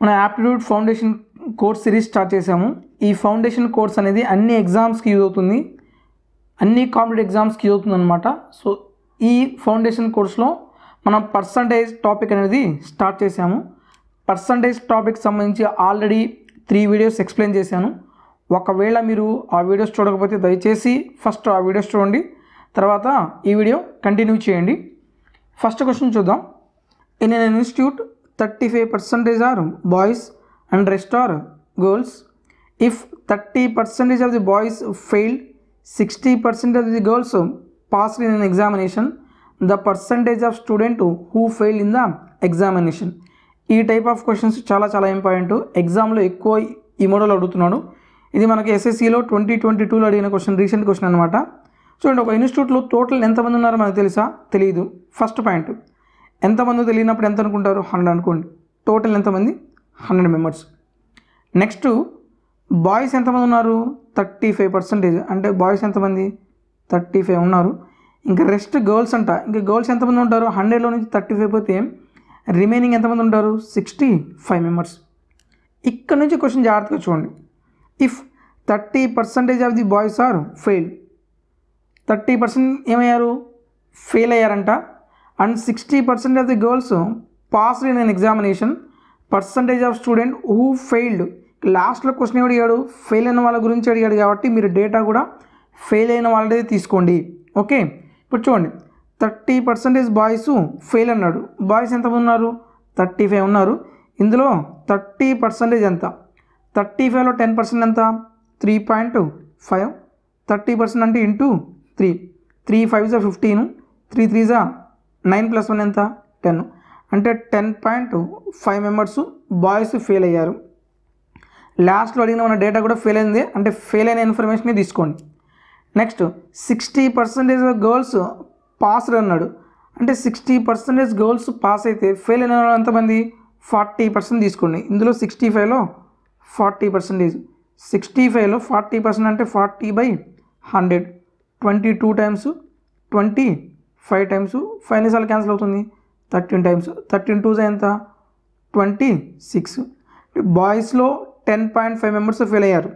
మన aptitude foundation course series start చేశాము ఈ ఫౌండేషన్ కోర్స్ అనేది అన్ని ఎగ్జామ్స్కి యూజ్ అవుతుంది అన్ని కాంపిటేటివ్ ఎగ్జామ్స్కి యూజ్ అవుతుంది అనమాట సో ఈ ఫౌండేషన్ కోర్స్లో మనం పర్సంటేజ్ టాపిక్ అనేది స్టార్ట్ చేశాము పర్సంటేజ్ టాపిక్ సంబంధించి ఆల్రెడీ త్రీ వీడియోస్ ఎక్స్ప్లెయిన్ చేశాను ఒకవేళ మీరు ఆ వీడియోస్ చూడకపోతే దయచేసి ఫస్ట్ ఆ వీడియోస్ చూడండి తర్వాత ఈ వీడియో కంటిన్యూ చేయండి ఫస్ట్ క్వశ్చన్ చూద్దాం in an institute thirty five percentage are boys and rest are girls if thirty percentage of the boys failed sixty percentage of the girls passed in an examination the percentage of student who fail in the examination ఈ type of questions చాలా చాలా important ఎగ్జామ్లో ఎక్కువ ఈ model అడుగుతున్నాడు ఇది మనకి ఎస్ఎస్సిలో twenty twenty టూలో అడిగిన క్వశ్చన్ రీసెంట్ క్వశ్చన్ అనమాట చూడండి ఒక ఇన్స్టిట్యూట్లో టోటల్ ఎంతమంది ఉన్నారో మనకు తెలుసా తెలియదు ఫస్ట్ పాయింట్ ఎంతమందో తెలియనప్పుడు ఎంత అనుకుంటారు హండ్రెడ్ అనుకోండి టోటల్ ఎంతమంది హండ్రెడ్ మెంబర్స్ నెక్స్ట్ బాయ్స్ ఎంతమంది ఉన్నారు థర్టీ ఫైవ్ పర్సెంటేజ్ అంటే బాయ్స్ ఎంతమంది థర్టీ ఫైవ్ ఉన్నారు ఇంకా రెస్ట్ గర్ల్స్ అంట ఇంకా గర్ల్స్ ఎంతమంది ఉంటారు హండ్రెడ్లో నుంచి థర్టీ ఫైవ్ పోతే రిమైనింగ్ ఎంతమంది ఉంటారు సిక్స్టీ ఫైవ్ మెంబర్స్ ఇక్కడ నుంచి క్వశ్చన్ జాగ్రత్తగా చూడండి if thirty percentage of the boys are fail thirty percent ఏమయ్యారు ఫెయిల్ అయ్యారంట and 60% of the girls passed in an examination percentage of student who failed లాస్ట్లో క్వశ్చన్ అడిగాడు ఫెయిల్ అయిన వాళ్ళ గురించి అడిగాడు కాబట్టి మీరు డేటా కూడా ఫెయిల్ అయిన వాళ్ళది తీసుకోండి ఓకే ఇప్పుడు చూడండి థర్టీ పర్సెంటేజ్ బాయ్స్ ఫెయిల్ అన్నాడు బాయ్స్ ఎంతమంది ఉన్నారు థర్టీ ఫైవ్ ఉన్నారు ఇందులో థర్టీ పర్సెంటేజ్ ఎంత థర్టీ ఫైవ్లో టెన్ పర్సెంట్ ఎంత three point five thirty percent అంటే ఇంటూ త్రీ త్రీ ఫైవ్ జా ఫిఫ్టీన్ త్రీ త్రీ జా నైన్ ప్లస్ వన్ ఎంత టెన్ అంటే ten point five members boys fail అయ్యారు లాస్ట్లో అడిగిన మన డేటా కూడా ఫెయిల్ అయింది అంటే ఫెయిల్ అయిన ఇన్ఫర్మేషన్ తీసుకోండి next sixty percentage girls pass అన్నాడు అంటే సిక్స్టీ పర్సెంటేజ్ గర్ల్స్ పాస్ అయితే ఫెయిల్ అయిన ఎంతమంది ఫార్టీ పర్సెంట్ తీసుకోండి ఇందులో సిక్స్టీ ఫైవ్లో ఫార్టీ పర్సెంటేజ్ సిక్స్టీ ఫైవ్లో ఫార్టీ పర్సెంట్ అంటే forty by hundred twenty two times twenty five times five నిమిషాలు క్యాన్సిల్ అవుతుంది థర్టీన్ టైమ్స్ థర్టీన్ టూస్ ఎంత ట్వంటీ సిక్స్ బాయ్స్లో ten point five members fail అయ్యారు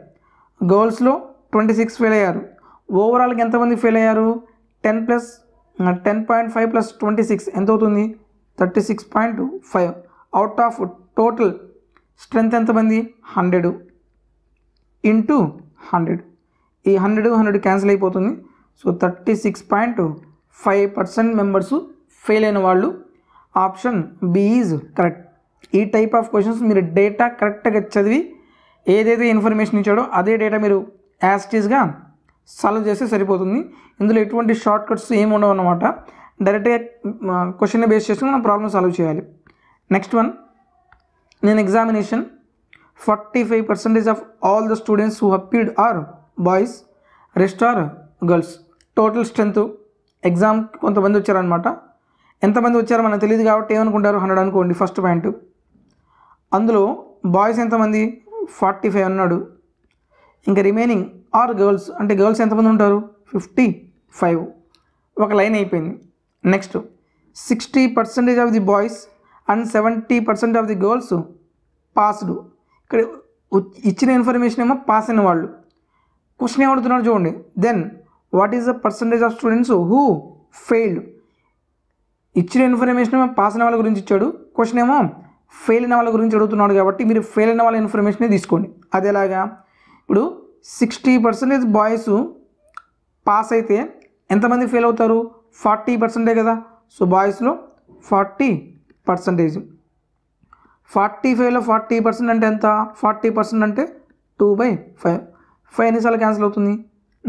గర్ల్స్లో ట్వంటీ సిక్స్ ఫెయిల్ అయ్యారు ఓవరాల్కి ఎంతమంది ఫెయిల్ అయ్యారు ten plus ten point five plus twenty six ఎంత అవుతుంది thirty six point five out of total strength ఎంతమంది హండ్రెడ్ ఇంటూ హండ్రెడ్ ఈ హండ్రెడ్ హండ్రెడ్ క్యాన్సిల్ అయిపోతుంది so thirty six point five percent members fail అయిన వాళ్ళు option B is correct ఈ type of questions మీరు data కరెక్ట్గా చదివి ఏదైతే ఇన్ఫర్మేషన్ ఇచ్చాడో అదే డేటా మీరు యాస్టీస్గా సాల్వ్ చేస్తే సరిపోతుంది ఇందులో ఎటువంటి షార్ట్ కట్స్ ఏమి ఉండవు అన్నమాట డైరెక్ట్గా క్వశ్చన్ని బేస్ చేసుకుని మనం ప్రాబ్లమ్ సాల్వ్ చేయాలి నెక్స్ట్ వన్ నేను examination forty five percentage of all the students who appeared are boys rest are girls total strength exam కొంతమంది వచ్చారనమాట ఎంతమంది వచ్చారో మనకు తెలియదు కాబట్టి ఏమనుకుంటారు హండ్రెడ్ అనుకోండి ఫస్ట్ పాయింట్ అందులో బాయ్స్ ఎంతమంది ఫార్టీ ఫైవ్ అన్నాడు ఇంకా రిమైనింగ్ ఆర్ గర్ల్స్ అంటే గర్ల్స్ ఎంతమంది ఉంటారు ఫిఫ్టీ ఫైవ్ ఒక లైన్ అయిపోయింది next sixty percentage of the boys and seventy percent of the girls passed ఇక్కడ ఇచ్చిన ఇన్ఫర్మేషన్ ఏమో పాస్ అయిన వాళ్ళు క్వశ్చన్ ఏమడుతున్నాడు చూడండి then what is the percentage of students who failed ఇచ్చిన ఇన్ఫర్మేషన్ పాస్ అయిన వాళ్ళ గురించి ఇచ్చాడు క్వశ్చన్ ఏమో ఫెయిల్ అయిన వాళ్ళ గురించి అడుగుతున్నాడు కాబట్టి మీరు ఫెయిల్ అయిన వాళ్ళ ఇన్ఫర్మేషన్ తీసుకోండి అదేలాగా ఇప్పుడు సిక్స్టీ పర్సంటేజ్ బాయ్స్ పాస్ అయితే ఎంతమంది ఫెయిల్ అవుతారు ఫార్టీ పర్సెంటే కదా సో బాయ్స్లో ఫార్టీ పర్సంటేజ్ ఫార్టీ ఫైవ్లో ఫార్టీ పర్సెంట్ అంటే ఎంత ఫార్టీ పర్సెంట్ అంటే టూ బై ఫైవ్ ఫైవ్ ఎన్నిసార్లు క్యాన్సిల్ అవుతుంది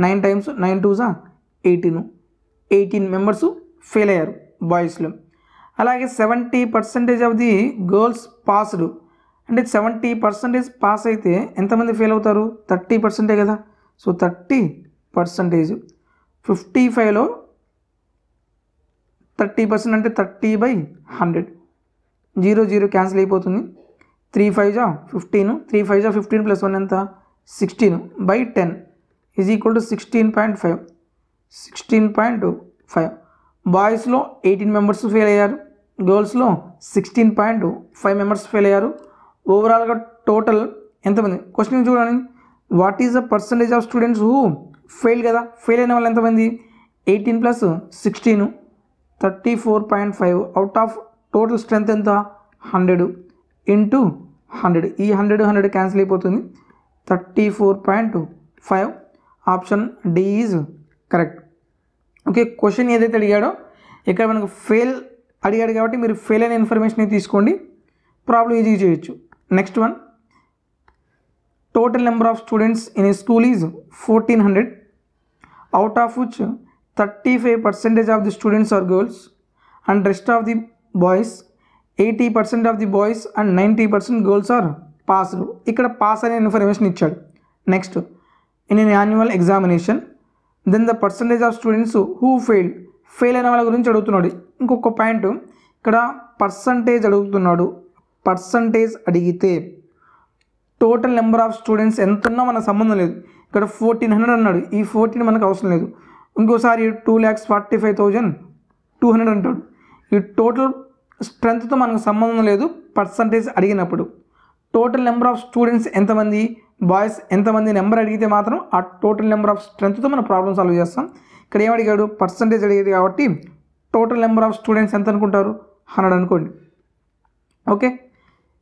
నైన్ టైమ్స్ నైన్ టూజా ఎయిటీన్ ఎయిటీన్ మెంబర్స్ ఫెయిల్ అయ్యారు బాయ్స్లో అలాగే seventy percentage of the girls passed అంటే సెవెంటీ పర్సెంటేజ్ పాస్ అయితే ఎంతమంది ఫెయిల్ అవుతారు థర్టీ పర్సెంటే కదా సో థర్టీ పర్సెంటేజ్ ఫిఫ్టీ ఫైవ్లో థర్టీ పర్సెంట్ అంటే thirty by hundred zero zero cancel అయిపోతుంది త్రీ ఫైవ్ జా ఫిఫ్టీన్ త్రీ ఫైవ్ జా ఫిఫ్టీన్ ప్లస్ వన్ ఎంత sixteen by ten is equal to sixteen point five sixteen point five బాయ్స్లో eighteen members fail అయ్యారు గర్ల్స్లో sixteen point five members fail అయ్యారు ఓవరాల్గా total ఎంతమంది క్వశ్చన్ చూడండి what is the percentage of students who fail కదా fail అయిన వాళ్ళు ఎంతమంది eighteen plus sixteen thirty four point five out of total strength ఎంత హండ్రెడ్ ఇంటూ హండ్రెడ్ ఈ హండ్రెడ్ హండ్రెడ్ క్యాన్సిల్ అయిపోతుంది thirty four point five option D is correct okay question ఏదైతే అడిగాడో ఇక్కడ మనకు ఫెయిల్ అడిగాడు కాబట్టి మీరు ఫెయిల్ అయిన ఇన్ఫర్మేషన్ తీసుకోండి ప్రాబ్లం ఈజీగా చేయొచ్చు next one total number of students in a school is fourteen hundred out of which thirty five percentage of the students are girls and rest of the boys eighty percent of the boys and ninety percent girls are passed ఇక్కడ pass అనే information ఇచ్చాడు next in an annual examination then the percentage of students who fail fail అయిన వాళ్ళ గురించి అడుగుతున్నాడు ఇంకొక point ఇక్కడ percentage అడుగుతున్నాడు పర్సంటేజ్ అడిగితే టోటల్ నెంబర్ ఆఫ్ స్టూడెంట్స్ ఎంత ఉన్నా మనకు సంబంధం లేదు ఇక్కడ ఫోర్టీన్ హండ్రెడ్ అన్నాడు ఈ ఫోర్టీన్ మనకు అవసరం లేదు ఇంకోసారి two lakhs forty five thousand two hundred అంటాడు ఈ టోటల్ స్ట్రెంత్తో మనకు సంబంధం లేదు పర్సంటేజ్ అడిగినప్పుడు టోటల్ నెంబర్ ఆఫ్ స్టూడెంట్స్ ఎంతమంది బాయ్స్ ఎంతమంది నెంబర్ అడిగితే మాత్రం ఆ టోటల్ నెంబర్ ఆఫ్ స్ట్రెంత్తో మనం ప్రాబ్లమ్ సాల్వ్ చేస్తాం ఇక్కడ ఏమి అడిగాడు పర్సంటేజ్ అడిగాడు కాబట్టి టోటల్ నెంబర్ ఆఫ్ స్టూడెంట్స్ ఎంత అనుకుంటారు హండ్రెడ్ అనుకోండి ఓకే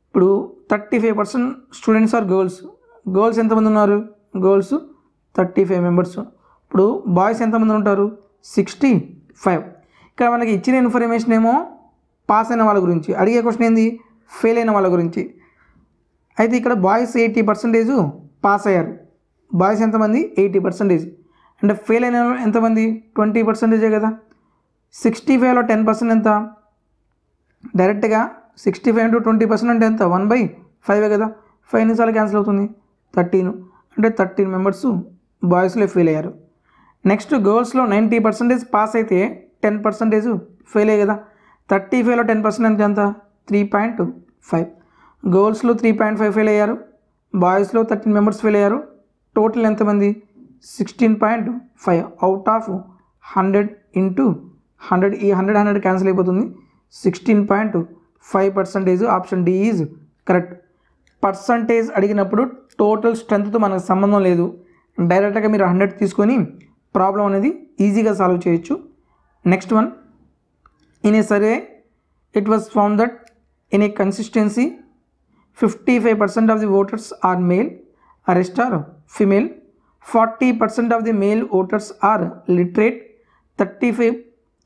ఇప్పుడు thirty five percent students are girls girls ఎంతమంది ఉన్నారు గర్ల్స్ థర్టీ ఫైవ్ మెంబర్స్ ఇప్పుడు బాయ్స్ ఎంతమంది ఉంటారు సిక్స్టీ ఫైవ్ ఇక్కడ మనకి ఇచ్చిన ఇన్ఫర్మేషన్ ఏమో పాస్ అయిన వాళ్ళ గురించి అడిగే క్వశ్చన్ ఏంది ఫెయిల్ అయిన వాళ్ళ గురించి అయితే ఇక్కడ బాయ్స్ ఎయిటీ పర్సెంటేజ్ పాస్ అయ్యారు బాయ్స్ ఎంతమంది ఎయిటీ పర్సెంటేజ్ అంటే ఫెయిల్ అయిన ఎంతమంది ట్వంటీ పర్సెంటేజే కదా సిక్స్టీ ఫైవ్లో టెన్ పర్సెంట్ ఎంత డైరెక్ట్గా sixty five into twenty percent అంటే ఎంత వన్ బై ఫైవే కదా ఫైవ్ నిమిషాలు క్యాన్సిల్ అవుతుంది థర్టీన్ అంటే థర్టీన్ మెంబర్స్ బాయ్స్లో ఫెయిల్ అయ్యారు నెక్స్ట్ గర్ల్స్లో నైంటీ పర్సెంటేజ్ పాస్ అయితే టెన్ పర్సెంటేజ్ ఫెయిల్ అయ్యే కదా థర్టీ ఫైవ్లో టెన్ పర్సెంట్ అంటే ఎంత త్రీ పాయింట్ ఫైవ్ గర్ల్స్లో త్రీ పాయింట్ ఫైవ్ ఫెయిల్ అయ్యారు బాయ్స్లో థర్టీన్ మెంబర్స్ ఫెయిల్ అయ్యారు టోటల్ ఎంతమంది sixteen point five out of hundred into hundred ఈ హండ్రెడ్ హండ్రెడ్ క్యాన్సిల్ అయిపోతుంది sixteen point five percentage option D is correct percentage అడిగినప్పుడు total స్ట్రెంత్తో మనకు సంబంధం లేదు డైరెక్ట్గా మీరు హండ్రెడ్ తీసుకొని ప్రాబ్లం అనేది ఈజీగా సాల్వ్ చేయొచ్చు next one in a survey it was found that in a consistency fifty five percent of the voters are male rest are female forty percent of the male voters are literate thirty five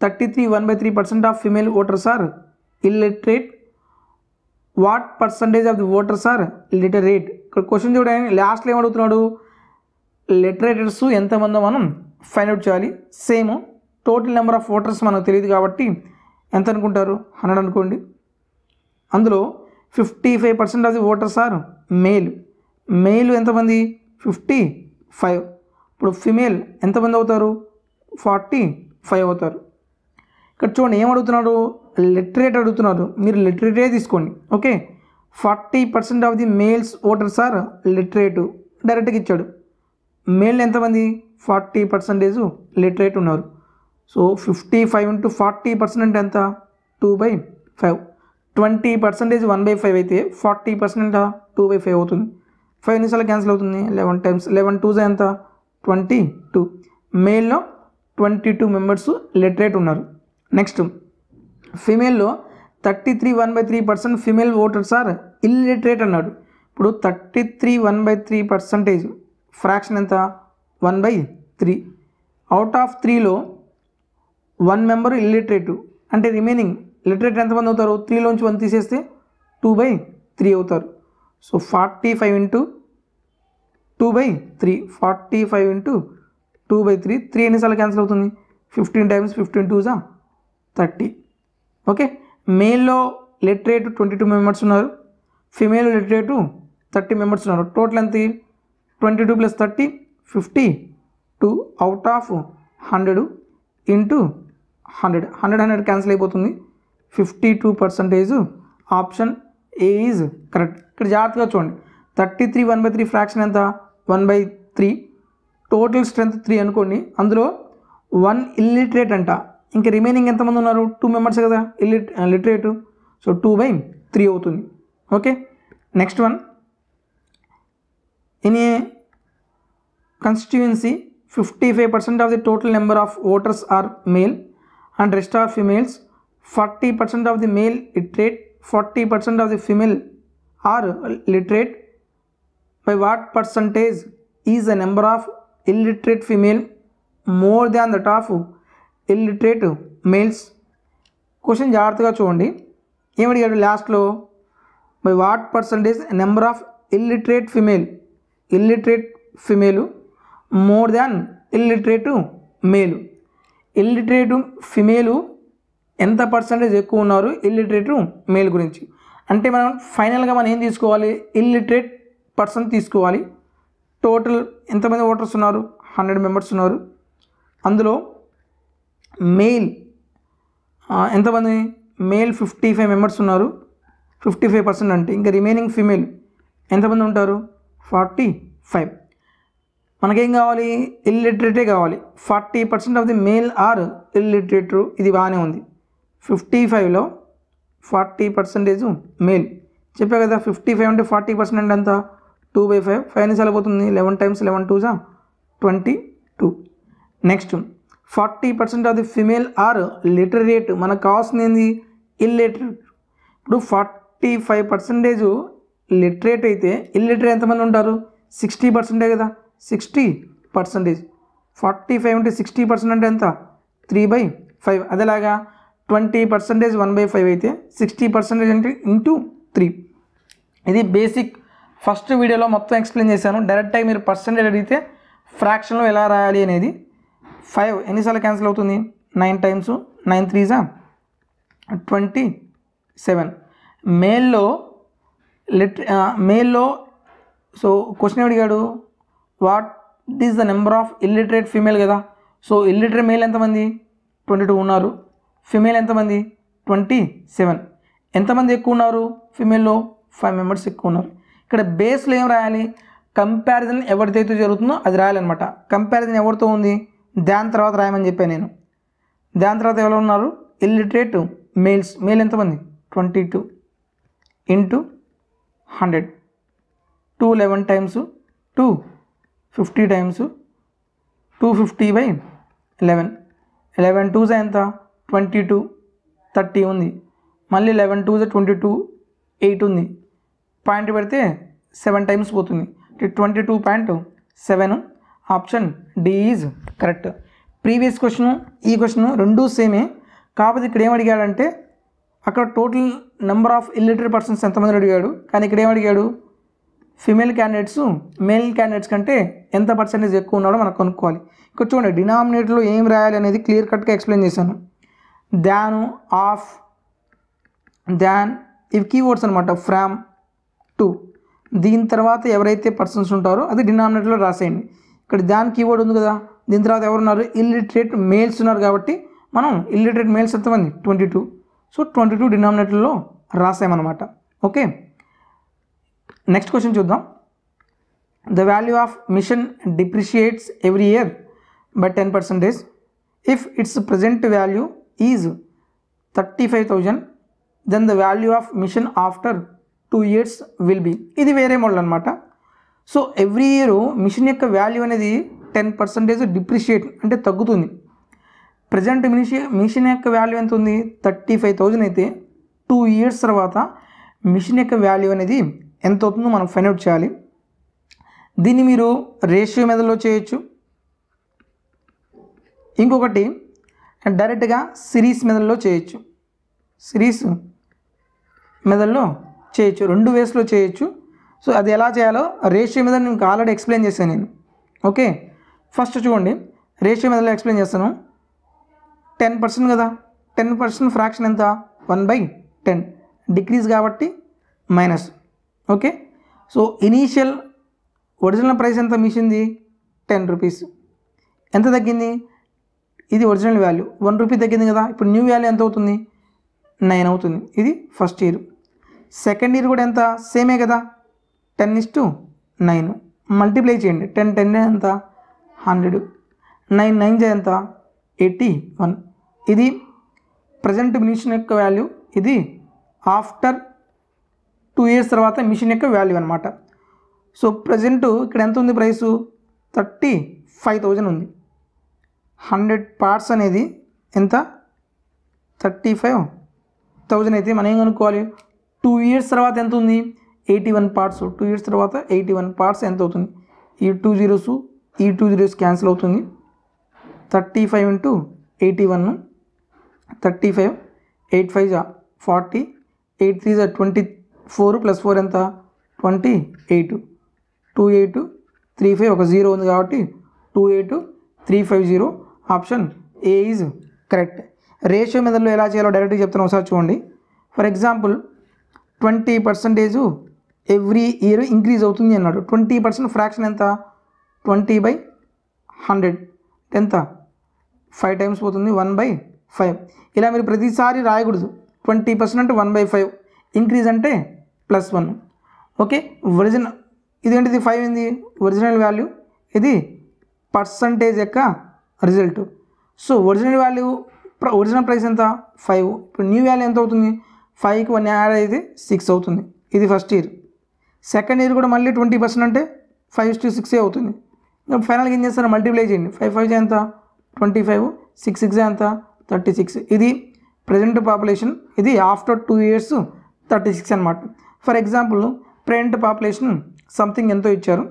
thirty three one by three percent of female voters are illiterate what percentage of the voters are literate ఇక్కడ question చూడండి లాస్ట్లో ఏమడుగుతున్నాడు literates ఎంతమందో మనం find out చేయాలి same total number of voters మనకు తెలియదు కాబట్టి ఎంత అనుకుంటారు హండ్రెడ్ అనుకోండి అందులో fifty five percent of the voters are male male ఎంతమంది ఫిఫ్టీ ఫైవ్ ఇప్పుడు ఫిమేల్ ఎంతమంది అవుతారు ఫార్టీ ఫైవ్ అవుతారు ఇక్కడ చూడండి ఏం లిటరేట్ అడుగుతున్నారు మీరు లిటరేటే తీసుకోండి okay forty percent of the males voters are literate డైరెక్ట్గా ఇచ్చాడు మేల్ ఎంతమంది ఫార్టీ పర్సెంటేజ్ లిటరేట్ ఉన్నారు so fifty five into forty percent అంటే ఎంత two by five twenty percentage one by five అయితే forty percent two by five అవుతుంది five నిమిషాలు cancel అవుతుంది లెవెన్ టైమ్స్ లెవెన్ టూస్ ఎంత ట్వంటీ టూ మేల్లో ట్వంటీ టూ మెంబర్స్ లిటరేట్ ఉన్నారు next ఫీమేల్లో thirty three one by three percent female voters are illiterate అన్నాడు ఇప్పుడు thirty three one by three percentage fraction ఎంత one by three out of త్రీలో one member illiterate అంటే remaining literate ఎంతమంది అవుతారు త్రీలోంచి వన్ తీసేస్తే టూ బై త్రీ అవుతారు so forty five into two by three forty five into two by three three ఎన్నిసార్లు cancel అవుతుంది ఫిఫ్టీన్ టైమ్స్ ఫిఫ్టీన్ టూజా థర్టీ ఓకే మేల్లో లిటరేట్ ట్వంటీ టూ మెంబర్స్ ఉన్నారు ఫిమేల్ లిటరేట్ థర్టీ మెంబర్స్ ఉన్నారు total ఎంత twenty two plus thirty fifty two out of hundred into hundred hundred hundred cancel అయిపోతుంది fifty two percentage option A is correct ఇక్కడ జాగ్రత్తగా చూడండి thirty three one by three fraction ఎంత one by three total strength three అనుకోండి అందులో one illiterate అంట ఇంకా remaining ఎంతమంది ఉన్నారు టూ మెంబర్స్ కదా ఇల్లిట్ literate so two by three అవుతుంది okay next one in a fifty five percent of the total number of voters are male and rest are females forty percent of the male literate forty percent of the female are literate by what percentage is the number of illiterate female more than that of illiterate males question జాగ్రత్తగా చూడండి ఏమడిగాడు లాస్ట్లో by what percentage number of illiterate female illiterate female more than illiterate male illiterate female ఎంత percentage ఎక్కువ ఉన్నారు illiterate male గురించి అంటే మనం ఫైనల్గా మనం ఏం తీసుకోవాలి ఇల్లిటరేట్ పర్సన్ తీసుకోవాలి టోటల్ ఎంతమంది ఓటర్స్ ఉన్నారు హండ్రెడ్ మెంబర్స్ ఉన్నారు అందులో మెయిల్ ఎంతమంది మేల్ ఫిఫ్టీ ఫైవ్ మెంబర్స్ ఉన్నారు ఫిఫ్టీ ఫైవ్ పర్సెంట్ అంటే ఇంకా రిమైనింగ్ ఫీమేల్ ఎంతమంది ఉంటారు ఫార్టీ ఫైవ్ మనకేం కావాలి ఇల్లిటరేటే కావాలి forty percent of the male are illiterate ఇది బాగానే ఉంది ఫిఫ్టీ ఫైవ్లో ఫార్టీ పర్సెంటేజ్ మేల్ చెప్పా కదా ఫిఫ్టీ ఫైవ్ అంటే ఫార్టీ పర్సెంట్ అంటే ఎంత టూ బై ఫైవ్ ఫైవ్ నుంచి వెళ్ళిపోతుంది లెవెన్ టైమ్స్ లెవెన్ టూసా twenty two next forty percent of the female are literate మనకు కావాల్సింది ఏంది ఇల్లిటరేట్ ఇప్పుడు ఫార్టీ ఫైవ్ పర్సెంటేజ్ లిటరేట్ అయితే ఇల్లిటరేట్ ఎంతమంది ఉంటారు సిక్స్టీ పర్సెంటే కదా సిక్స్టీ పర్సెంటేజ్ ఫార్టీ ఫైవ్ అంటే సిక్స్టీ పర్సెంట్ అంటే ఎంత త్రీ బై ఫైవ్ అదేలాగా twenty percentage one by five అయితే సిక్స్టీ పర్సంటేజ్ అంటే ఇంటూ త్రీ ఇది బేసిక్ ఫస్ట్ వీడియోలో మొత్తం ఎక్స్ప్లెయిన్ చేశాను డైరెక్ట్గా మీరు పర్సంటేజ్ అడిగితే ఫ్రాక్షన్లో ఎలా రాయాలి అనేది ఫైవ్ ఎన్నిసార్లు క్యాన్సిల్ అవుతుంది నైన్ టైమ్స్ నైన్ త్రీజా ట్వంటీ సెవెన్ మేల్లో లిట్ మేల్లో సో క్వశ్చన్ అడిగాడు what is the number of illiterate female కదా సో ఇల్లిటరేట్ మేల్ ఎంతమంది ట్వంటీ టూ ఉన్నారు ఫిమేల్ ఎంతమంది ట్వంటీ సెవెన్ ఎంతమంది ఎక్కువ ఉన్నారు ఫిమేల్లో ఫైవ్ మెంబర్స్ ఎక్కువ ఉన్నారు ఇక్కడ బేస్లో ఏం రాయాలి కంపారిజన్ ఎవరిదైతే జరుగుతుందో అది రాయాలన్నమాట కంపారిజన్ ఎవరితో ఉంది దాని తర్వాత రాయమని చెప్పాను నేను దాని తర్వాత ఎవరు ఉన్నారు ఇల్లిటరేట్ మేల్స్ మేల్ ఎంతమంది twenty two into hundred two eleven times two fifty times two fifty by eleven eleven twos ఎంత ట్వంటీ టూ థర్టీ ఉంది మళ్ళీ లెవెన్ టూ జా ట్వంటీ టూ ఎయిట్ ఉంది పాయింట్ పెడితే సెవెన్ టైమ్స్ పోతుంది twenty two point seven option D is correct previous question ఈ question రెండూ సేమే కాకపోతే ఇక్కడ ఏమడిగాడంటే అక్కడ total number of illiterate persons ఎంతమంది అడిగాడు కానీ ఇక్కడ ఏమడిగాడు ఫిమేల్ క్యాండిడేట్స్ మేల్ క్యాండిడేట్స్ కంటే ఎంత పర్సంటేజ్ ఎక్కువ ఉన్నాడో మనం కనుక్కోవాలి ఇక్కడ చూడండి డినామినేటర్లో ఏం రాయాలి అనేది క్లియర్ కట్గా ఎక్స్ప్లెయిన్ చేశాను దాను ఆఫ్ దాన్ ఇవి కీవర్డ్స్ అనమాట ఫ్రామ్ టు దీని తర్వాత ఎవరైతే పర్సన్స్ ఉంటారో అది డినామినేటర్లో రాసేయండి ఇక్కడ దాని కీవర్డ్ ఉంది కదా దీని తర్వాత ఎవరున్నారు ఇల్లిటరేట్ మేల్స్ ఉన్నారు కాబట్టి మనం ఇల్లిటరేట్ మేల్స్ ఎంతమంది twenty two so twenty two డినామినేటర్లో రాసామన్నమాట ఓకే నెక్స్ట్ క్వశ్చన్ చూద్దాం the value of machine depreciates every year by ten percentage if its present value is thirty five thousand then the value of machine after two years will be ఇది వేరే model అనమాట so every year machine యొక్క value అనేది ten percentage depreciate అంటే తగ్గుతుంది present machine machine యొక్క value ఎంత ఉంది థర్టీ ఫైవ్ థౌజండ్ అయితే టూ ఇయర్స్ తర్వాత మిషన్ యొక్క వాల్యూ అనేది ఎంత అవుతుందో మనం ఫైండ్ అవుట్ చేయాలి దీన్ని మీరు రేషియో మెథడ్లో చేయొచ్చు ఇంకొకటి డైరెక్ట్గా సిరీస్ మెథడ్లో చేయొచ్చు సిరీస్ మెథడ్లో చేయొచ్చు రెండు వేస్లో చేయొచ్చు సో అది ఎలా చేయాలో రేషియో మీద నేను ఆల్రెడీ ఎక్స్ప్లెయిన్ చేశాను నేను ఓకే ఫస్ట్ చూడండి రేషియో మెథడ్లో ఎక్స్ప్లెయిన్ చేస్తాను టెన్ పర్సెంట్ కదా టెన్ పర్సెంట్ ఫ్రాక్షన్ ఎంత వన్ బై టెన్ డిక్రీజ్ కాబట్టి minus okay so initial original price ఎంత మిషింది టెన్ రూపీస్ ఎంత తగ్గింది ఇది ఒరిజినల్ వాల్యూ వన్ రూపీ తగ్గింది కదా ఇప్పుడు న్యూ వాల్యూ ఎంత అవుతుంది నైన్ అవుతుంది ఇది ఫస్ట్ ఇయర్ సెకండ్ ఇయర్ కూడా ఎంత సేమే కదా ten is to nine multiply చేయండి టెన్ టెన్ ఎంత హండ్రెడ్ నైన్ నైన్ ఎంత ఎయిటీ వన్ ఇది ప్రజెంట్ మిషన్ యొక్క వాల్యూ ఇది ఆఫ్టర్ టూ ఇయర్స్ తర్వాత మిషన్ యొక్క వాల్యూ అనమాట సో ప్రజెంట్ ఇక్కడ ఎంత ఉంది ప్రైసు థర్టీ ఫైవ్ థౌజండ్ ఉంది హండ్రెడ్ పార్ట్స్ అనేది ఎంత థర్టీ ఫైవ్ థౌజండ్ అయితే మనం ఏం కనుక్కోవాలి టూ ఇయర్స్ తర్వాత ఎంత ఉంది eighty one parts two years తర్వాత ఎయిటీ వన్ పార్ట్స్ ఎంత అవుతుంది ఈ టూ జీరోస్ ఈ టూ జీరోస్ క్యాన్సిల్ అవుతుంది thirty five into eighty one thirty five eight five జా ఫార్టీ ఎయిట్ త్రీ జా ట్వంటీ ఫోర్ ప్లస్ ఫోర్ ఎంత twenty eight two eight three five ఒక జీరో ఉంది కాబట్టి two eight three five zero option A is correct ratio మెథడ్లో ఎలా చేయాలో డైరెక్ట్గా చెప్తాను ఒకసారి చూడండి for example twenty percentage every year increase అవుతుంది అన్నాడు ట్వంటీ పర్సెంట్ ఫ్రాక్షన్ ఎంత ట్వంటీ బై హండ్రెడ్ ఎంత ఫైవ్ టైమ్స్ పోతుంది వన్ బై ఫైవ్ ఇలా మీరు ప్రతిసారి రాయకూడదు ట్వంటీ పర్సెంట్ అంటే వన్ బై ఫైవ్ ఇంక్రీజ్ అంటే ప్లస్ వన్ ఓకే ఒరిజినల్ ఇదేంటిది ఫైవ్ ఏంది ఒరిజినల్ వాల్యూ ఇది పర్సంటేజ్ యొక్క result so original value original price ఎంత ఫైవ్ ఇప్పుడు న్యూ వాల్యూ ఎంత అవుతుంది ఫైవ్కి వన్ యాడ్ అయితే సిక్స్ అవుతుంది ఇది ఫస్ట్ ఇయర్ సెకండ్ ఇయర్ కూడా మళ్ళీ ట్వంటీ పర్సెంట్ అంటే ఫైవ్ టు సిక్సే అవుతుంది ఫైనల్గా ఏం చేస్తారు మల్టిప్లై చేయండి ఫైవ్ ఫైవ్ ఎంత ట్వంటీ ఫైవ్ సిక్స్ సిక్స్ ఎంత థర్టీ సిక్స్ ఇది ప్రజెంట్ పాపులేషన్ ఇది after two years thirty six అనమాట for example present population something ఎంతో ఇచ్చారు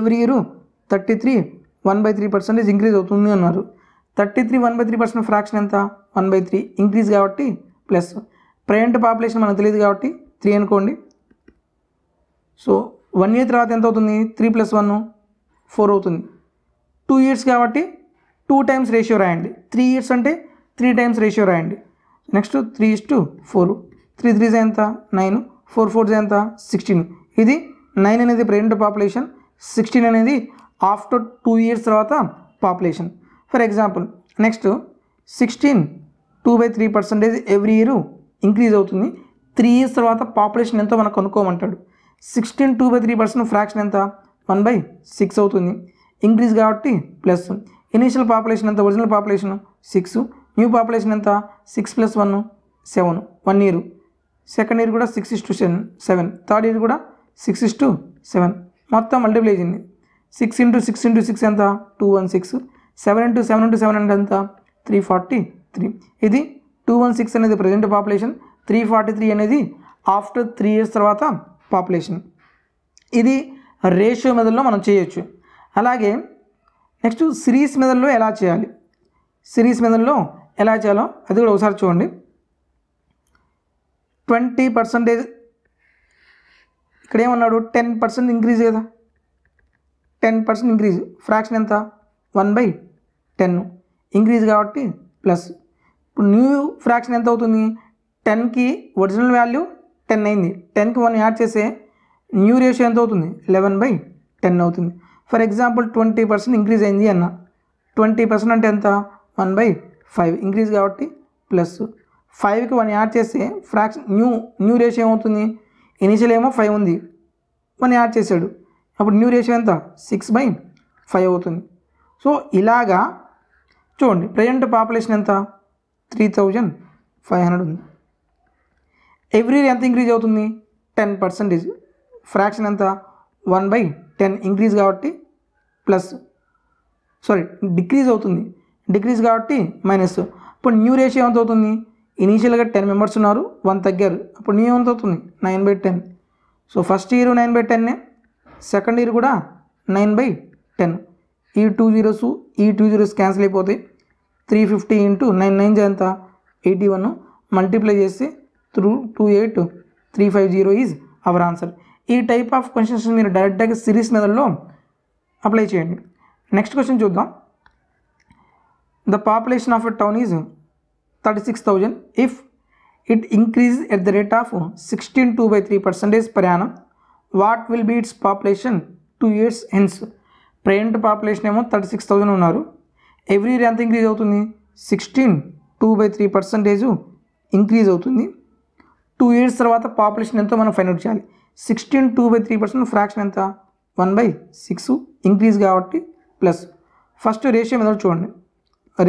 every year thirty three one by three percentage increase అవుతుంది అన్నారు thirty three one by three percent fraction ఎంత one by three increase కాబట్టి plus present population మనకు తెలియదు కాబట్టి త్రీ అనుకోండి సో వన్ ఇయర్ తర్వాత ఎంత అవుతుంది త్రీ ప్లస్ వన్ ఫోర్ అవుతుంది టూ ఇయర్స్ కాబట్టి టూ టైమ్స్ రేషియో రాయండి త్రీ ఇయర్స్ అంటే త్రీ టైమ్స్ రేషియో రాయండి next three is to four three threes ఎంత నైన్ ఫోర్ ఫోర్స్ ఎంత సిక్స్టీన్ ఇది నైన్ అనేది ప్రజెంట్ పాపులేషన్ సిక్స్టీన్ అనేది ఆఫ్టర్ టూ ఇయర్స్ తర్వాత population for example next sixteen two by three percentage every year increase అవుతుంది three years తర్వాత population ఎంతో మనకు కొనుక్కోమంటాడు sixteen two by three percent fraction ఎంత వన్ బై సిక్స్ అవుతుంది ఇంక్రీజ్ కాబట్టి ప్లస్ ఇనీషియల్ పాపులేషన్ ఎంత original population six new population ఎంత six plus one seven one year second year కూడా six is to seven seven third year కూడా six is to seven మొత్తం multiply చేయండి six into six into six ఎంత two one six seven into seven into seven అంటే ఎంత three forty three ఇది two one six అనేది present population three forty three అనేది after three years తర్వాత population ఇది రేషియో మెదడులో మనం చేయొచ్చు అలాగే నెక్స్ట్ సిరీస్ మెదల్లో ఎలా చేయాలి సిరీస్ మెదల్లో ఎలా చేయాలో అది కూడా ఒకసారి చూడండి ట్వంటీ పర్సంటేజ్ ఇక్కడ ఏమన్నాడు టెన్ పర్సెంట్ ఇంక్రీజ్ కదా టెన్ పర్సెంట్ ఇంక్రీజ్ ఫ్రాక్షన్ ఎంత వన్ బై టెన్ ఇంక్రీజ్ కాబట్టి ప్లస్ ఇప్పుడు న్యూ ఫ్రాక్షన్ ఎంత అవుతుంది టెన్కి ఒరిజినల్ వాల్యూ టెన్ అయింది టెన్కి వన్ యాడ్ చేసే న్యూ రేషియో ఎంత అవుతుంది లెవెన్ బై టెన్ అవుతుంది for example twenty percent increase అయింది అన్న ట్వంటీ పర్సెంట్ అంటే ఎంత వన్ బై ఫైవ్ ఇంక్రీజ్ కాబట్టి ప్లస్ ఫైవ్కి వన్ యాడ్ చేస్తే ఫ్రాక్షన్ న్యూ న్యూ రేషియో ఏమవుతుంది ఇనిషియల్ ఏమో ఫైవ్ ఉంది వన్ యాడ్ చేశాడు అప్పుడు న్యూ రేషియో ఎంత సిక్స్ బై ఫైవ్ అవుతుంది సో ఇలాగా చూడండి ప్రజెంట్ పాపులేషన్ ఎంత త్రీ థౌజండ్ ఫైవ్ హండ్రెడ్ ఉంది ఎవ్రీ ఇయర్ ఎంత ఇంక్రీజ్ అవుతుంది టెన్ పర్సెంటేజ్ ఫ్రాక్షన్ ఎంత వన్ బై టెన్ ఇంక్రీజ్ కాబట్టి ప్లస్ సారీ డిక్రీజ్ అవుతుంది డిక్రీజ్ కాబట్టి మైనస్ ఇప్పుడు న్యూ రేషియో ఎంత అవుతుంది ఇనీషియల్గా టెన్ మెంబర్స్ ఉన్నారు వన్ తగ్గారు అప్పుడు న్యూ ఎంత అవుతుంది nine by ten so first year nine by టెన్నే సెకండ్ ఇయర్ కూడా నైన్ బై టెన్ ఈ టూ జీరోస్ ఈ టూ జీరోస్ క్యాన్సిల్ అయిపోతాయి three fifty into nine nine ఎంత ఎయిటీ వన్ మల్టిప్లై చేస్తే through two eight three five zero is our answer ఈ type of questions మీరు డైరెక్ట్గా సిరీస్ మెథడ్లో అప్లై చేయండి నెక్స్ట్ క్వశ్చన్ చూద్దాం the population of a town is thirty six thousand if it increase at the rate of sixteen two by three percentage ప్రయాణం what will be it's population two years hence present population ఏమో thirty six thousand ఉన్నారు every year ఎంత increase అవుతుంది sixteen two by three percentage increase అవుతుంది two years తర్వాత population ఎంతో మనం find out చేయాలి sixteen two by three percent fraction ఎంత వన్ బై సిక్స్ ఇంక్రీజ్ కాబట్టి ప్లస్ ఫస్ట్ రేషియో మెదడు చూడండి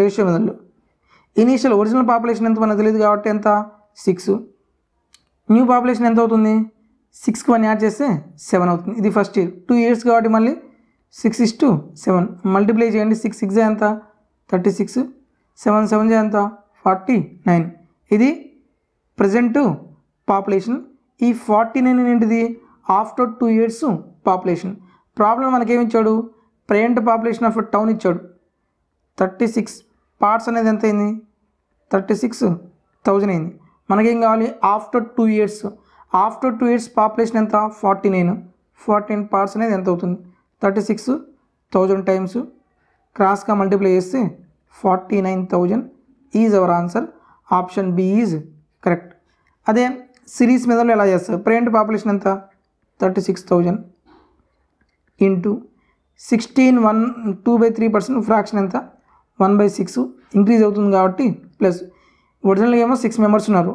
రేషియో మెదడు ఇనీషియల్ ఒరిజినల్ పాపులేషన్ ఎంత మనకు తెలియదు కాబట్టి ఎంత సిక్స్ న్యూ పాపులేషన్ ఎంత అవుతుంది సిక్స్కి వన్ యాడ్ చేస్తే సెవెన్ అవుతుంది ఇది ఫస్ట్ ఇయర్ టూ ఇయర్స్ కాబట్టి మళ్ళీ six is to seven multiply చేయండి సిక్స్ సిక్స్ ఎంత థర్టీ సిక్స్ సెవెన్ సెవెన్ ఎంత ఫార్టీ నైన్ ఇది ప్రజెంట్ పాపులేషన్ ఈ ఫార్టీ నైన్ ఏంటిది after two years population problem మనకేమిచ్చాడు ప్రజెంట్ పాపులేషన్ ఆఫ్ టౌన్ ఇచ్చాడు థర్టీ సిక్స్ పార్ట్స్ అనేది ఎంత అయింది థర్టీ సిక్స్ థౌజండ్ అయింది మనకేం కావాలి after two years after two years population ఎంత forty nine forty nine parts అనేది ఎంత అవుతుంది థర్టీ సిక్స్ థౌజండ్ టైమ్స్ క్రాస్గా మల్టిప్లై చేస్తే forty nine thousand is our answer option B is correct అదే సిరీస్ మెథడ్లో ఎలా చేస్తారు ప్రజెంట్ పాపులేషన్ ఎంత thirty six thousand into sixteen one two by three percent fraction ఎంత వన్ బై సిక్స్ ఇంక్రీజ్ అవుతుంది కాబట్టి ప్లస్ ఒరిజినల్గా ఏమో సిక్స్ మెంబర్స్ ఉన్నారు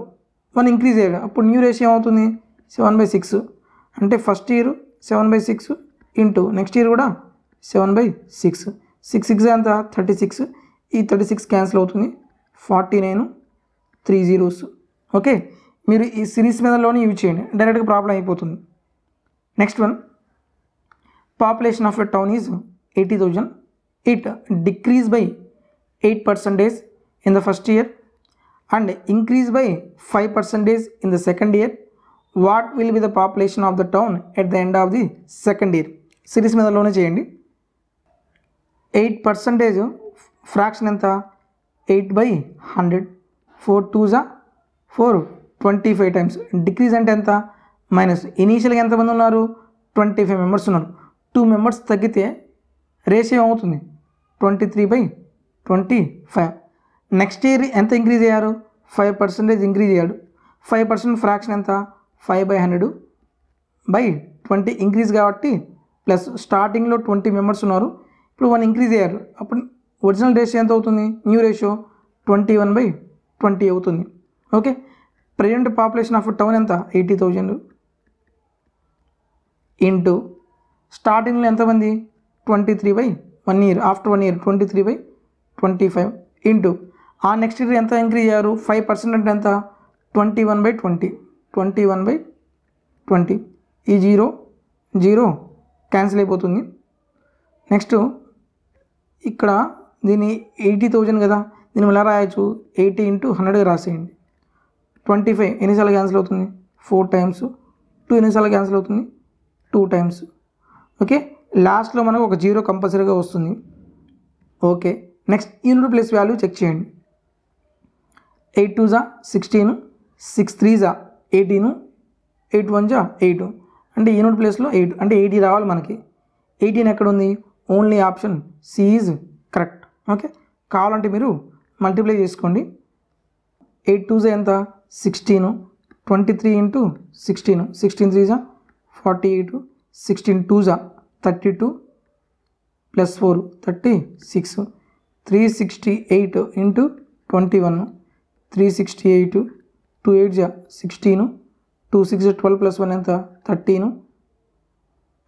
వన్ ఇంక్రీజ్ అయ్యాడు అప్పుడు న్యూ రేషియో ఏమవుతుంది సెవెన్ బై సిక్స్ అంటే first year seven by six into next year కూడా seven by six six six అంత థర్టీ సిక్స్ ఈ థర్టీ సిక్స్ క్యాన్సిల్ అవుతుంది forty nine three zeros okay మీరు ఈ సిరీస్ మీదలోనే యూజ్ చేయండి డైరెక్ట్గా ప్రాబ్లం అయిపోతుంది next one population of a town is eighty thousand it decrease by eight percentage in the first year and increase by five percentage in the second year what will be the population of the town at the end of the second year series మీద లోనే చేయండి eight percentage fraction ఎంత eight by hundred four టూజా four twenty five times decrease అంటే ఎంత minus ఇనీషియల్గా ఎంతమంది ఉన్నారు ట్వంటీ ఫైవ్ మెంబర్స్ ఉన్నారు టూ మెంబర్స్ తగ్గితే రేషియో అవుతుంది twenty three by twenty five next year ఎంత ఇంక్రీజ్ అయ్యారు ఫైవ్ పర్సెంటేజ్ ఇంక్రీజ్ అయ్యాడు ఫైవ్ పర్సెంట్ ఫ్రాక్షన్ ఎంత five by hundred by twenty increase కాబట్టి ప్లస్ స్టార్టింగ్లో ట్వంటీ మెంబర్స్ ఉన్నారు ఇప్పుడు వన్ ఇంక్రీజ్ అయ్యారు అప్పుడు ఒరిజినల్ రేషియో ఎంత అవుతుంది new ratio twenty one by twenty అవుతుంది okay present population of town ఎంత ఎయిటీ థౌజండ్ ఇంటూ స్టార్టింగ్లో ఎంతమంది twenty three by one year after one year twenty three by twenty five into ఆ next year ఎంత increase అయ్యారు five percent అంటే ఎంత twenty one by twenty twenty one by twenty ఈ zero zero cancel అయిపోతుంది next ఇక్కడ దీని eighty thousand కదా దీన్ని ఎలా రాయొచ్చు ఎయిటీ ఇంటూ హండ్రెడ్గా రాసేయండి ట్వంటీ ఫైవ్ ఎన్నిసార్లు క్యాన్సిల్ అవుతుంది ఫోర్ టైమ్స్ టూ ఎన్నిసార్లు క్యాన్సిల్ అవుతుంది టూ టైమ్స్ ఓకే లాస్ట్లో మనకు ఒక జీరో కంపల్సరీగా వస్తుంది okay next unit place value check చేయండి ఎయిట్ టూ జా సిక్స్టీన్ సిక్స్ త్రీ జా ఎయిటీను ఎయిట్ వన్ జా ఎయిట్ అంటే నోట్ ప్లేస్లో ఎయిట్ అంటే ఎయిటీ రావాలి మనకి ఎయిటీన్ ఎక్కడ ఉంది only option C is correct okay కావాలంటే మీరు మల్టిప్లై చేసుకోండి ఎయిట్ టూ జా ఎంత sixteen twenty three into sixteen sixteen three జా ఫార్టీ ఎయిట్ సిక్స్టీన్ టూ జా thirty two plus four thirty six three sixty eight into twenty one three sixty eight two eight జా sixteen two six twelve plus one ఎంత thirteen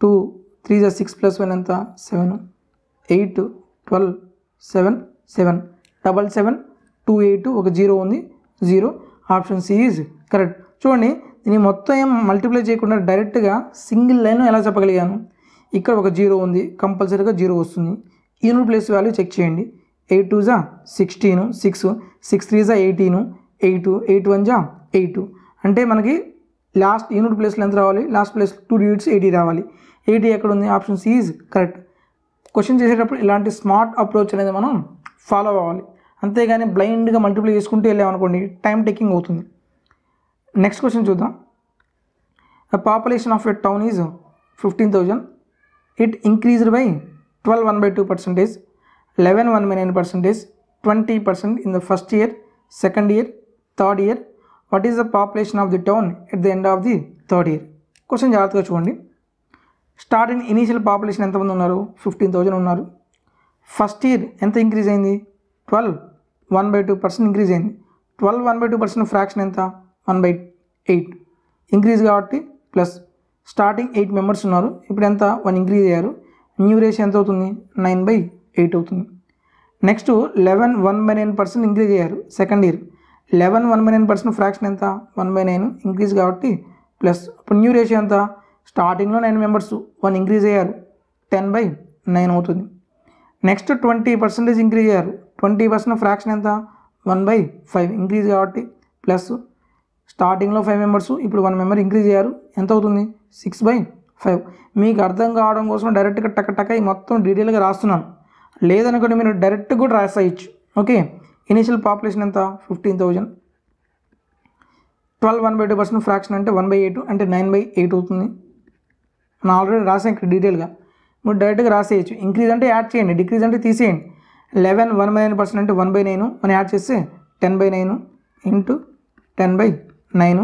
two three జా six plus one ఎంత seven eight twelve seven seven double seven two eight ఒక zero ఉంది zero option C is correct చూడండి దీన్ని మొత్తం ఏం మల్టిప్లై చేయకుండా డైరెక్ట్గా సింగిల్ లైన్ ఎలా చెప్పగలిగాను ఇక్కడ ఒక జీరో ఉంది కంపల్సరీగా జీరో వస్తుంది యూనిట్ ప్లేస్ వాల్యూ చెక్ చేయండి ఎయిట్ టూ జా సిక్స్టీను సిక్స్ సిక్స్ త్రీ జా ఎయిటీను ఎయిట్ ఎయిట్ వన్ జా ఎయిట్ అంటే మనకి లాస్ట్ యూనిట్ ప్లేస్లో ఎంత రావాలి last place two digits eighty రావాలి ఎయిటీ ఎక్కడ ఉంది option C is correct question చేసేటప్పుడు ఇలాంటి స్మార్ట్ అప్రోచ్ అనేది మనం ఫాలో అవ్వాలి అంతేగాని బ్లైండ్గా మల్టిప్లై చేసుకుంటూ వెళ్ళామనుకోండి టైం టేకింగ్ అవుతుంది నెక్స్ట్ క్వశ్చన్ చూద్దాం the population of at town is fifteen thousand it increased by twelve one by two percentage eleven one by nine percentage twenty percent in the first year second year third year what is the population of the town at the end of the third year కొంచెం జాగ్రత్తగా చూడండి starting initial population ఎంతమంది ఉన్నారు fifteen thousand ఉన్నారు first year ఎంత increase అయింది twelve one by two percent increase అయింది twelve one by two percent fraction ఎంత వన్ బై ఎయిట్ ఇంక్రీజ్ కాబట్టి ప్లస్ స్టార్టింగ్ ఎయిట్ మెంబర్స్ ఉన్నారు ఇప్పుడు ఎంత వన్ ఇంక్రీజ్ అయ్యారు న్యూ రేషియో ఎంత అవుతుంది నైన్ బై ఎయిట్ అవుతుంది next eleven one by nine percent increase అయ్యారు second year eleven one by nine percent fraction ఎంత వన్ బై నైన్ ఇంక్రీజ్ కాబట్టి ప్లస్ ఇప్పుడు న్యూ రేషియో ఎంత స్టార్టింగ్లో నైన్ మెంబర్స్ వన్ ఇంక్రీజ్ అయ్యారు టెన్ బై నైన్ అవుతుంది next twenty percentage increase అయ్యారు twenty percent fraction ఎంత వన్ బై ఫైవ్ ఇంక్రీజ్ కాబట్టి ప్లస్ స్టార్టింగ్లో ఫైవ్ మెంబర్స్ ఇప్పుడు వన్ మెంబర్ ఇంక్రీజ్ అయ్యారు ఎంత అవుతుంది సిక్స్ బై ఫైవ్ మీకు అర్థం కావడం కోసం డైరెక్ట్గా టక టక్ మొత్తం డీటెయిల్గా రాస్తున్నాను లేదనుకోండి మీరు డైరెక్ట్ కూడా రాసేయచ్చు ఓకే ఇనిషియల్ పాపులేషన్ ఎంత fifteen thousand twelve one by two percent fraction అంటే వన్ బై ఎయిట్ అంటే నైన్ బై ఎయిట్ అవుతుంది నేను ఆల్రెడీ రాసాను ఇక్కడ డీటెయిల్గా మీరు డైరెక్ట్గా రాసేయచ్చు ఇంక్రీజ్ అంటే యాడ్ చేయండి డిక్రీజ్ అంటే తీసేయండి eleven one by nine percent అంటే వన్ బై నైన్ మనం యాడ్ చేస్తే ten by nine into ten by nine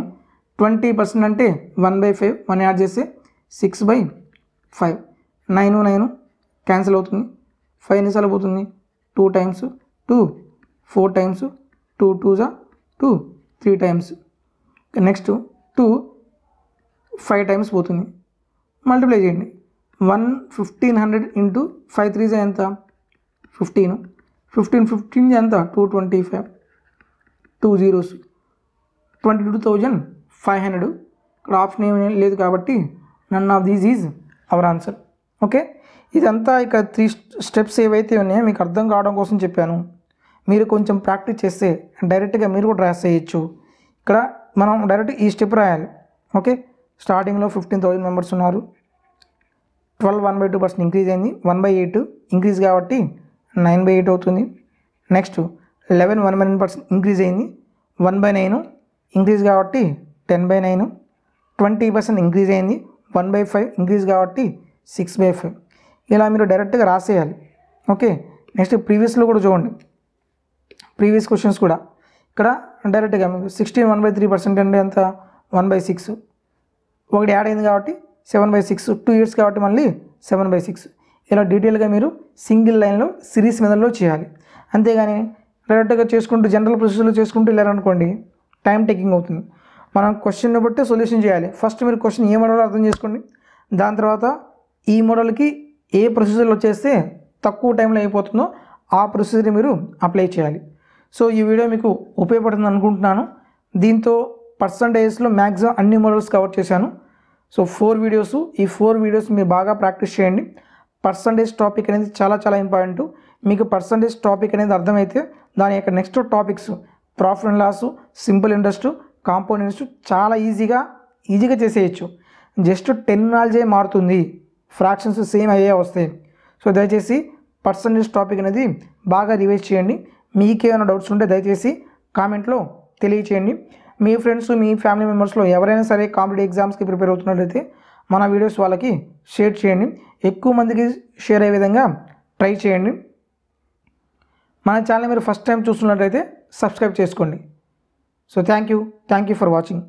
twenty percent అంటే one by five one add చేస్తే six by five nine nine cancel అవుతుంది five ఎన్నిసార్లు పోతుంది two times two four times two two జా two three times next two five times పోతుంది multiply చేయండి one fifteen hundred into five three జా ఎంత fifteen fifteen fifteen ఎంత two twenty five two zeros twenty two thousand five hundred ఇక్కడ option ఏమీ లేదు కాబట్టి none of these is our answer okay ఇదంతా ఇక త్రీ స్టెప్స్ ఏవైతే ఉన్నాయో మీకు అర్థం కావడం కోసం చెప్పాను మీరు కొంచెం ప్రాక్టీస్ చేస్తే డైరెక్ట్గా మీరు కూడా చేయొచ్చు ఇక్కడ మనం డైరెక్ట్ ఈ స్టెప్ రాయాలి ఓకే స్టార్టింగ్లో ఫిఫ్టీన్ థౌసండ్ మెంబర్స్ ఉన్నారు twelve one by two percent increase అయింది వన్ బై ఎయిట్ ఇంక్రీజ్ కాబట్టి నైన్ బై ఎయిట్ అవుతుంది next eleven one by nine percent increase అయింది వన్ బై నైన్ ఇంక్రీజ్ కాబట్టి ten by nine twenty percent increase అయింది one by five increase కాబట్టి six by five ఇలా మీరు డైరెక్ట్గా రాసేయాలి okay next ప్రీవియస్లో కూడా చూడండి ప్రీవియస్ క్వశ్చన్స్ కూడా ఇక్కడ డైరెక్ట్గా sixteen one by three percent అంటే ఎంత వన్ బై సిక్స్ ఒకటి యాడ్ అయింది కాబట్టి seven by six two years కాబట్టి మళ్ళీ సెవెన్ బై సిక్స్ ఇలా డీటెయిల్గా మీరు సింగిల్ లైన్లో సిరీస్ మెథడ్లో చేయాలి అంతేగాని డైరెక్ట్గా చేసుకుంటూ జనరల్ ప్రొసెస్లో చేసుకుంటూ వెళ్ళారనుకోండి టైం టేకింగ్ అవుతుంది మనం క్వశ్చన్ బట్టి సొల్యూషన్ చేయాలి ఫస్ట్ మీరు క్వశ్చన్ ఏ మోడల్లో అర్థం చేసుకోండి దాని తర్వాత ఈ మోడల్కి ఏ ప్రొసీజర్లో చేస్తే తక్కువ టైంలో అయిపోతుందో ఆ ప్రొసీజర్ని మీరు అప్లై చేయాలి సో ఈ వీడియో మీకు ఉపయోగపడుతుంది అనుకుంటున్నాను దీంతో పర్సంటేజెస్లో మ్యాక్సిమం అన్ని మోడల్స్ కవర్ చేశాను సో ఫోర్ వీడియోస్ ఈ ఫోర్ వీడియోస్ మీరు బాగా ప్రాక్టీస్ చేయండి పర్సంటేజ్ టాపిక్ అనేది చాలా చాలా ఇంపార్టెంట్ మీకు పర్సంటేజ్ టాపిక్ అనేది అర్థమైతే దాని యొక్క next topics profit and loss simple interest compound interest చాలా ఈజీగా ఈజీగా చేసేయచ్చు జస్ట్ టెన్ మారుతుంది ఫ్రాక్షన్స్ సేమ్ అయ్యే వస్తాయి సో దయచేసి పర్సంటేజ్ టాపిక్ అనేది బాగా రివైజ్ చేయండి మీకేమైనా డౌట్స్ ఉంటే దయచేసి కామెంట్లో తెలియచేయండి మీ ఫ్రెండ్స్ మీ ఫ్యామిలీ మెంబర్స్లో ఎవరైనా సరే కాంపిటేటివ్ ఎగ్జామ్స్కి ప్రిపేర్ అవుతున్నట్లయితే మన వీడియోస్ వాళ్ళకి షేర్ చేయండి ఎక్కువ మందికి షేర్ అయ్యే విధంగా ట్రై చేయండి మన ఛానల్ మీరు ఫస్ట్ టైం చూస్తున్నట్లయితే సబ్స్క్రైబ్ చేసుకోండి so thank you thank you for watching